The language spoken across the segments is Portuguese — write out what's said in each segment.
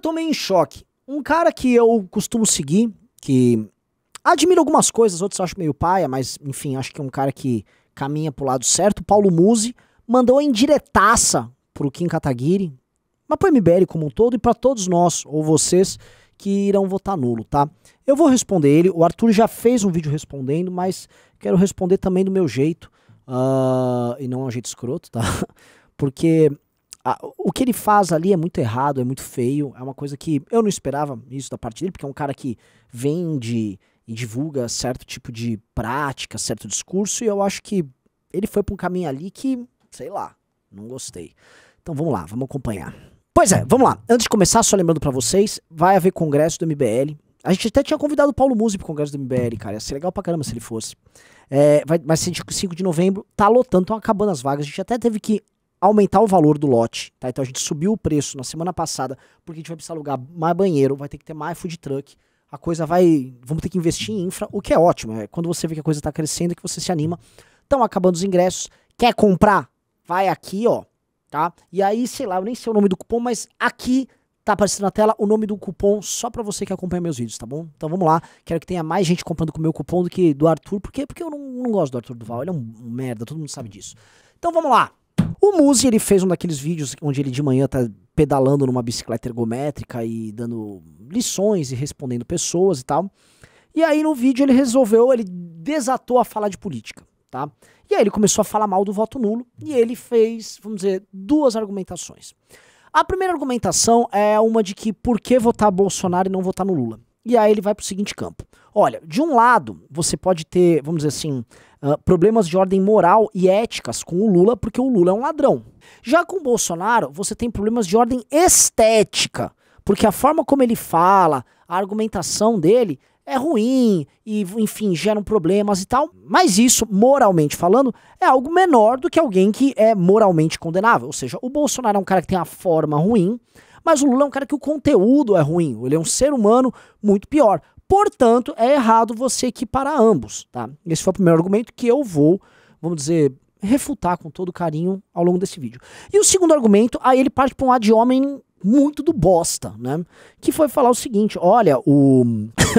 tô meio em choque. Um cara que eu costumo seguir, que admiro algumas coisas, outros acho meio paia, mas enfim, acho que é um cara que caminha pro lado certo. Paulo Musi mandou a indiretaça pro Kim Kataguiri, mas pro MBL como um todo e para todos nós, ou vocês, que irão votar nulo, tá? Eu vou responder ele. O Arthur já fez um vídeo respondendo, mas quero responder também do meu jeito. Uh, e não é um jeito escroto, tá? Porque a, o que ele faz ali é muito errado, é muito feio, é uma coisa que eu não esperava isso da parte dele, porque é um cara que vende e divulga certo tipo de prática, certo discurso, e eu acho que ele foi para um caminho ali que, sei lá, não gostei. Então vamos lá, vamos acompanhar. Pois é, vamos lá. Antes de começar, só lembrando para vocês, vai haver congresso do MBL. A gente até tinha convidado o Paulo Musi pro congresso do MBL, cara. Ia ser legal pra caramba se ele fosse. É, vai, vai ser 5 de novembro, tá lotando, estão acabando as vagas. A gente até teve que aumentar o valor do lote, tá? Então a gente subiu o preço na semana passada, porque a gente vai precisar alugar mais banheiro, vai ter que ter mais food truck, a coisa vai. Vamos ter que investir em infra, o que é ótimo. É quando você vê que a coisa está crescendo, que você se anima. Estão acabando os ingressos. Quer comprar? Vai aqui, ó. Tá? E aí, sei lá, eu nem sei o nome do cupom, mas aqui tá aparecendo na tela o nome do cupom só para você que acompanha meus vídeos, tá bom? Então vamos lá. Quero que tenha mais gente comprando com o meu cupom do que do Arthur. Por quê? Porque eu não, não gosto do Arthur Duval. Ele é um merda, todo mundo sabe disso. Então vamos lá. O Muzi, ele fez um daqueles vídeos onde ele de manhã tá pedalando numa bicicleta ergométrica e dando lições e respondendo pessoas e tal. E aí no vídeo ele resolveu, ele desatou a falar de política, tá? E aí ele começou a falar mal do voto nulo e ele fez, vamos dizer, duas argumentações. A primeira argumentação é uma de que por que votar Bolsonaro e não votar no Lula? E aí ele vai para o seguinte campo. Olha, de um lado, você pode ter, vamos dizer assim, ah, problemas de ordem moral e éticas com o Lula, porque o Lula é um ladrão. Já com o Bolsonaro, você tem problemas de ordem estética, porque a forma como ele fala, a argumentação dele é ruim e, enfim, geram problemas e tal. Mas isso, moralmente falando, é algo menor do que alguém que é moralmente condenável. Ou seja, o Bolsonaro é um cara que tem a forma ruim, mas o Lula é um cara que o conteúdo é ruim. Ele é um ser humano muito pior. Portanto, é errado você equiparar ambos, tá? Esse foi o primeiro argumento que eu vou, vamos dizer, refutar com todo carinho ao longo desse vídeo. E o segundo argumento, aí ele parte para um ad homem muito do bosta, né? Que foi falar o seguinte: olha, o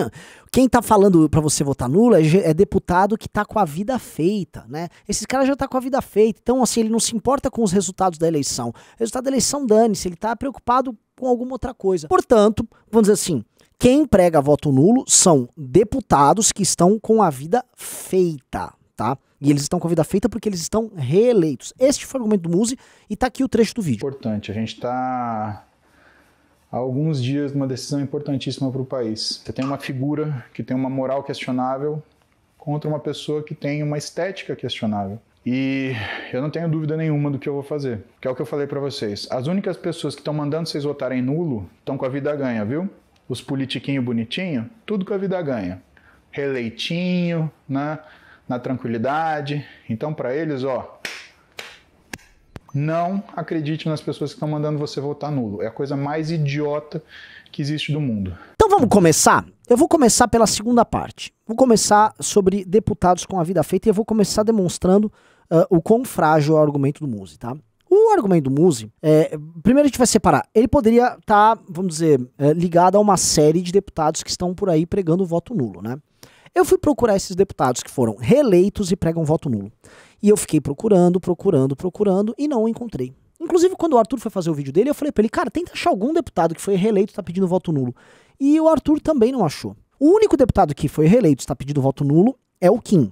quem tá falando para você votar nulo é, é, deputado que tá com a vida feita, né? Esses caras já tá com a vida feita, então assim ele não se importa com os resultados da eleição. O resultado da eleição dane-se, ele tá preocupado com alguma outra coisa. Portanto, vamos dizer assim, quem prega voto nulo são deputados que estão com a vida feita, tá? E eles estão com a vida feita porque eles estão reeleitos. Este foi o argumento do Muse e tá aqui o trecho do vídeo. Importante, a gente está há alguns dias numa decisão importantíssima para o país. Você tem uma figura que tem uma moral questionável contra uma pessoa que tem uma estética questionável. E eu não tenho dúvida nenhuma do que eu vou fazer, que é o que eu falei para vocês. As únicas pessoas que estão mandando vocês votarem nulo estão com a vida ganha, viu? os politiquinhos bonitinho, tudo que a vida ganha. Releitinho, né? na tranquilidade. Então, para eles, ó, não acredite nas pessoas que estão mandando você votar nulo. É a coisa mais idiota que existe do mundo. Então vamos começar? Eu vou começar pela segunda parte. Vou começar sobre deputados com a vida feita e eu vou começar demonstrando uh, o quão frágil é o argumento do Muse, tá? O argumento do Muzi, é, primeiro a gente vai separar. Ele poderia estar, tá, vamos dizer, é, ligado a uma série de deputados que estão por aí pregando o voto nulo, né? Eu fui procurar esses deputados que foram reeleitos e pregam voto nulo. E eu fiquei procurando, procurando, procurando e não encontrei. Inclusive, quando o Arthur foi fazer o vídeo dele, eu falei pra ele, cara, tenta achar algum deputado que foi reeleito e tá pedindo voto nulo. E o Arthur também não achou. O único deputado que foi reeleito e está pedindo voto nulo é o Kim.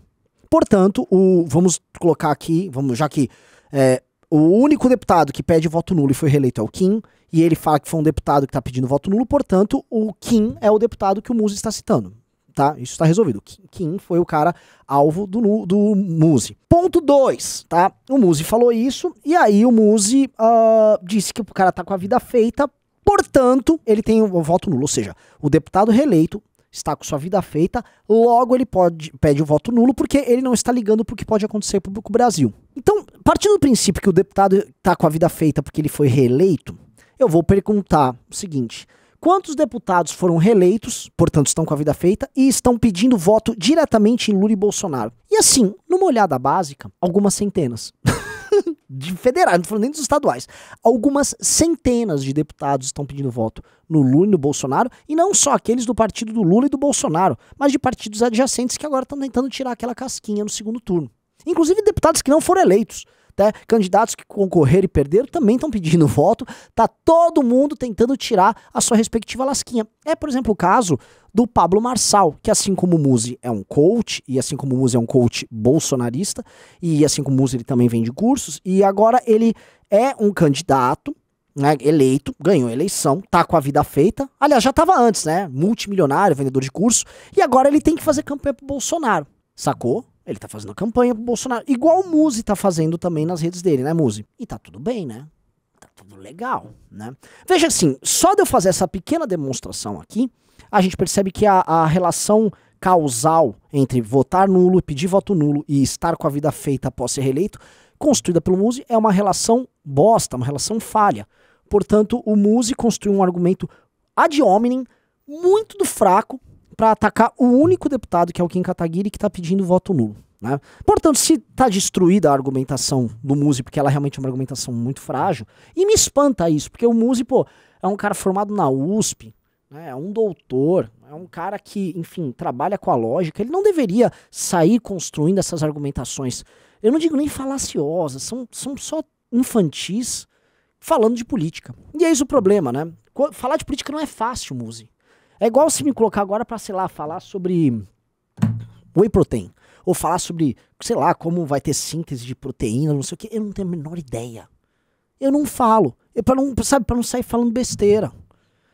Portanto, o, vamos colocar aqui, vamos já que é, o único deputado que pede voto nulo e foi reeleito é o Kim, e ele fala que foi um deputado que está pedindo voto nulo, portanto, o Kim é o deputado que o Muse está citando. Tá? Isso está resolvido. Kim foi o cara alvo do, do Muse. Ponto 2, tá? O Muse falou isso, e aí o Muse uh, ah, disse que o cara tá com a vida feita, portanto, ele tem o voto nulo. Ou seja, o deputado reeleito está com sua vida feita, logo ele pode, pede o voto nulo, porque ele não está ligando para o que pode acontecer para o Brasil. Então, partindo do princípio que o deputado está com a vida feita porque ele foi reeleito, eu vou perguntar o seguinte: quantos deputados foram reeleitos, portanto estão com a vida feita, e estão pedindo voto diretamente em Lula e Bolsonaro? E assim, numa olhada básica, algumas centenas. de federais, não foram falando nem dos estaduais. Algumas centenas de deputados estão pedindo voto no Lula e no Bolsonaro, e não só aqueles do partido do Lula e do Bolsonaro, mas de partidos adjacentes que agora estão tentando tirar aquela casquinha no segundo turno. Inclusive deputados que não foram eleitos até candidatos que concorreram e perderam também estão pedindo voto. Tá todo mundo tentando tirar a sua respectiva lasquinha. É, por exemplo, o caso do Pablo Marçal, que assim como o Muzi é um coach, e assim como o Muzi é um coach bolsonarista, e assim como o Muzi ele também vende cursos, e agora ele é um candidato né, eleito, ganhou a eleição, tá com a vida feita. Aliás, já tava antes, né? Multimilionário, vendedor de curso, e agora ele tem que fazer campanha pro Bolsonaro, sacou? Ele tá fazendo campanha pro Bolsonaro. Igual o Muzi tá fazendo também nas redes dele, né, Muzi? E tá tudo bem, né? Tá tudo legal, né? Veja assim, só de eu fazer essa pequena demonstração aqui, a gente percebe que a, a relação causal entre votar nulo, pedir voto nulo e estar com a vida feita após ser reeleito, construída pelo Muzi, é uma relação bosta, uma relação falha. Portanto, o Muzi construiu um argumento ad hominem muito do fraco para atacar o único deputado, que é o Kim Kataguiri, que está pedindo voto nulo. Né? Portanto, se está destruída a argumentação do Muzi, porque ela é realmente é uma argumentação muito frágil, e me espanta isso, porque o Muzi, pô, é um cara formado na USP, né, é um doutor, é um cara que, enfim, trabalha com a lógica, ele não deveria sair construindo essas argumentações, eu não digo nem falaciosas, são, são só infantis falando de política. E é isso o problema, né? Falar de política não é fácil, Muzi. É igual se me colocar agora para, sei lá, falar sobre whey protein. Ou falar sobre, sei lá, como vai ter síntese de proteína, não sei o que. Eu não tenho a menor ideia. Eu não falo. Eu, pra não, sabe, para não sair falando besteira.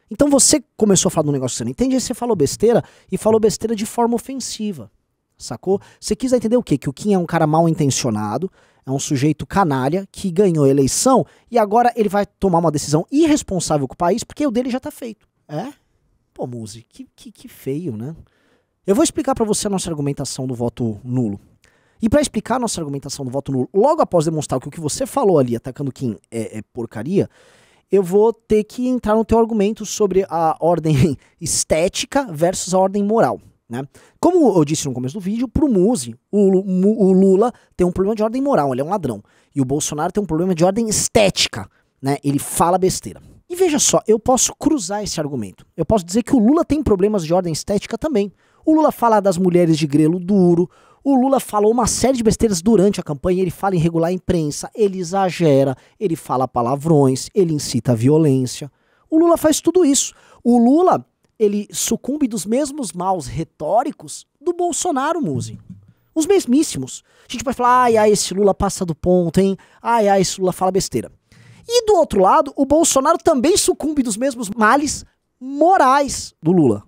Então você começou a falar de um negócio que você não entende, aí você falou besteira e falou besteira de forma ofensiva. Sacou? Você quis entender o quê? Que o Kim é um cara mal intencionado, é um sujeito canalha que ganhou a eleição e agora ele vai tomar uma decisão irresponsável com o país porque o dele já tá feito. É? Pô, Muzi, que, que, que feio, né? Eu vou explicar para você a nossa argumentação do voto nulo. E para explicar a nossa argumentação do voto nulo, logo após demonstrar que o que você falou ali, atacando Kim, é, é porcaria, eu vou ter que entrar no teu argumento sobre a ordem estética versus a ordem moral. Né? Como eu disse no começo do vídeo, para o Muzi, o Lula tem um problema de ordem moral, ele é um ladrão. E o Bolsonaro tem um problema de ordem estética, né, ele fala besteira. E veja só, eu posso cruzar esse argumento. Eu posso dizer que o Lula tem problemas de ordem estética também. O Lula fala das mulheres de grelo duro, o Lula falou uma série de besteiras durante a campanha, ele fala em regular a imprensa, ele exagera, ele fala palavrões, ele incita a violência. O Lula faz tudo isso. O Lula, ele sucumbe dos mesmos maus retóricos do Bolsonaro, muse. Os mesmíssimos. A gente vai falar, ai, ai, esse Lula passa do ponto, hein? Ai, ai, esse Lula fala besteira. E do outro lado, o Bolsonaro também sucumbe dos mesmos males morais do Lula.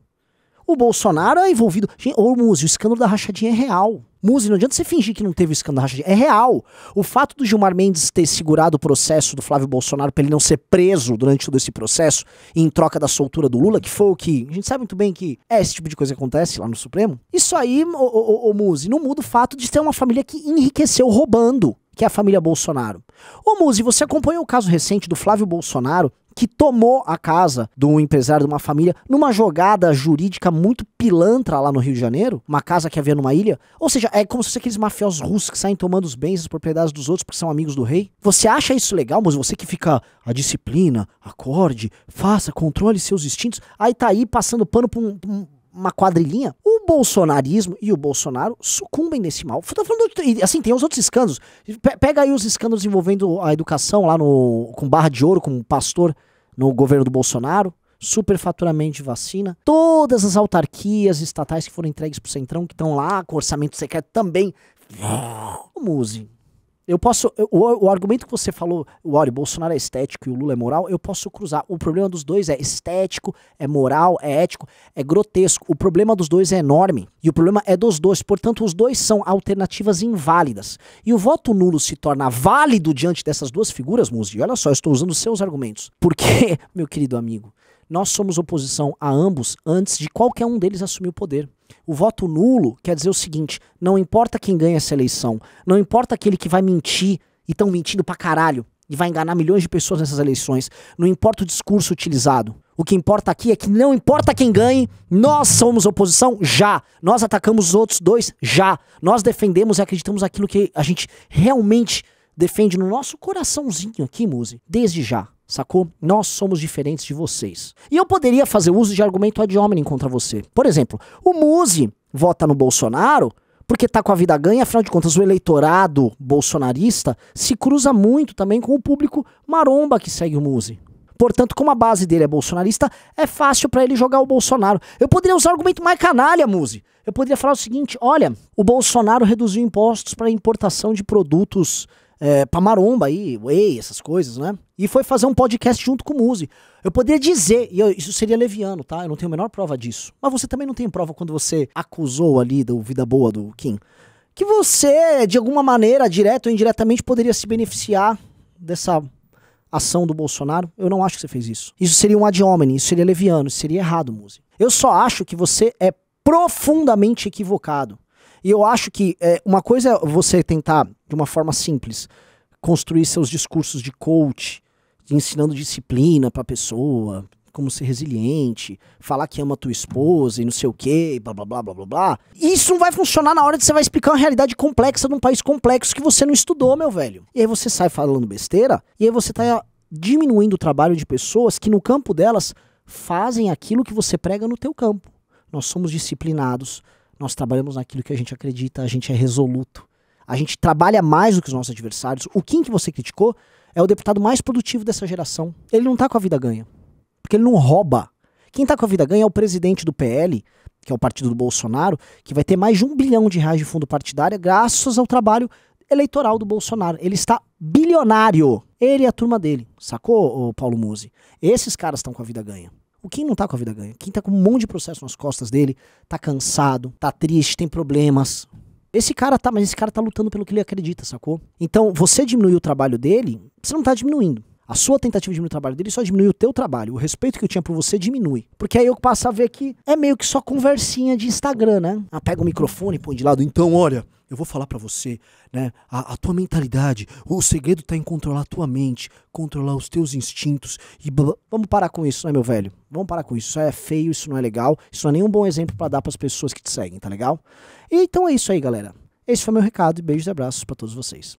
O Bolsonaro é envolvido. Ô, Muzi, o escândalo da rachadinha é real. Muzi, não adianta você fingir que não teve o escândalo da rachadinha. É real. O fato do Gilmar Mendes ter segurado o processo do Flávio Bolsonaro para ele não ser preso durante todo esse processo, em troca da soltura do Lula, que foi o que. A gente sabe muito bem que é esse tipo de coisa que acontece lá no Supremo. Isso aí, ô, ô, ô, Muzi, não muda o fato de ter uma família que enriqueceu roubando que é a família Bolsonaro. Ô Muzi, você acompanhou o caso recente do Flávio Bolsonaro, que tomou a casa de um empresário de uma família numa jogada jurídica muito pilantra lá no Rio de Janeiro, uma casa que havia numa ilha. Ou seja, é como se fosse aqueles mafiosos russos que saem tomando os bens e as propriedades dos outros porque são amigos do rei. Você acha isso legal, Musi? você que fica a disciplina, acorde, faça, controle seus instintos, aí tá aí passando pano pra um, uma quadrilhinha? bolsonarismo e o Bolsonaro sucumbem nesse mal. Tô falando, assim, tem os outros escândalos. Pega aí os escândalos envolvendo a educação lá no com barra de ouro, com um pastor no governo do Bolsonaro, superfaturamento de vacina, todas as autarquias estatais que foram entregues pro Centrão, que estão lá com orçamento secreto também. Vamos, eu posso. O, o, argumento que você falou, olha, Bolsonaro é estético e o Lula é moral, eu posso cruzar. O problema dos dois é estético, é moral, é ético, é grotesco. O problema dos dois é enorme. E o problema é dos dois. Portanto, os dois são alternativas inválidas. E o voto nulo se torna válido diante dessas duas figuras, Muzi. Olha só, eu estou usando seus argumentos. Porque, meu querido amigo, nós somos oposição a ambos antes de qualquer um deles assumir o poder. O voto nulo quer dizer o seguinte: não importa quem ganha essa eleição, não importa aquele que vai mentir e tão mentindo pra caralho e vai enganar milhões de pessoas nessas eleições, não importa o discurso utilizado. O que importa aqui é que não importa quem ganhe, nós somos oposição já. Nós atacamos os outros dois já. Nós defendemos e acreditamos aquilo que a gente realmente defende no nosso coraçãozinho aqui, Muse, desde já. Sacou? Nós somos diferentes de vocês. E eu poderia fazer uso de argumento ad hominem contra você. Por exemplo, o Muzi vota no Bolsonaro porque está com a vida ganha, afinal de contas, o eleitorado bolsonarista se cruza muito também com o público maromba que segue o Muzi. Portanto, como a base dele é bolsonarista, é fácil para ele jogar o Bolsonaro. Eu poderia usar o argumento mais canalha, Muzi. Eu poderia falar o seguinte: olha, o Bolsonaro reduziu impostos para importação de produtos é, pra maromba aí, whey, essas coisas, né? E foi fazer um podcast junto com o Muzi. Eu poderia dizer, e eu, isso seria leviano, tá? Eu não tenho a menor prova disso. Mas você também não tem prova quando você acusou ali do Vida Boa do Kim. Que você, de alguma maneira, direto ou indiretamente, poderia se beneficiar dessa ação do Bolsonaro. Eu não acho que você fez isso. Isso seria um ad hominem, isso seria leviano, isso seria errado, Muzi. Eu só acho que você é profundamente equivocado e eu acho que é, uma coisa é você tentar, de uma forma simples, construir seus discursos de coach, ensinando disciplina para pessoa, como ser resiliente, falar que ama tua esposa e não sei o que, blá blá blá blá blá blá. Isso não vai funcionar na hora que você vai explicar uma realidade complexa de um país complexo que você não estudou, meu velho. E aí você sai falando besteira, e aí você tá diminuindo o trabalho de pessoas que no campo delas fazem aquilo que você prega no teu campo. Nós somos disciplinados, nós trabalhamos naquilo que a gente acredita, a gente é resoluto. A gente trabalha mais do que os nossos adversários. O Kim que você criticou é o deputado mais produtivo dessa geração. Ele não tá com a vida ganha. Porque ele não rouba. Quem tá com a vida ganha é o presidente do PL, que é o partido do Bolsonaro, que vai ter mais de um bilhão de reais de fundo partidário graças ao trabalho eleitoral do Bolsonaro. Ele está bilionário. Ele e a turma dele. Sacou, Paulo Musi? Esses caras estão com a vida ganha. O Kim não tá com a vida ganha. Quem tá com um monte de processo nas costas dele, tá cansado, tá triste, tem problemas. Esse cara tá, mas esse cara tá lutando pelo que ele acredita, sacou? Então, você diminuiu o trabalho dele, você não tá diminuindo. A sua tentativa de diminuir o trabalho dele é só diminui o teu trabalho. O respeito que eu tinha por você diminui. Porque aí eu passo a ver que é meio que só conversinha de Instagram, né? Ah, pega o microfone, põe de lado. Então, olha, eu vou falar para você, né? A, a, tua mentalidade, o segredo está em controlar a tua mente, controlar os teus instintos e blá, vamos parar com isso, né, meu velho? Vamos parar com isso. Isso é feio, isso não é legal, isso não é nenhum bom exemplo para dar para as pessoas que te seguem, tá legal? E, então é isso aí, galera. Esse foi meu recado e beijos e abraços para todos vocês.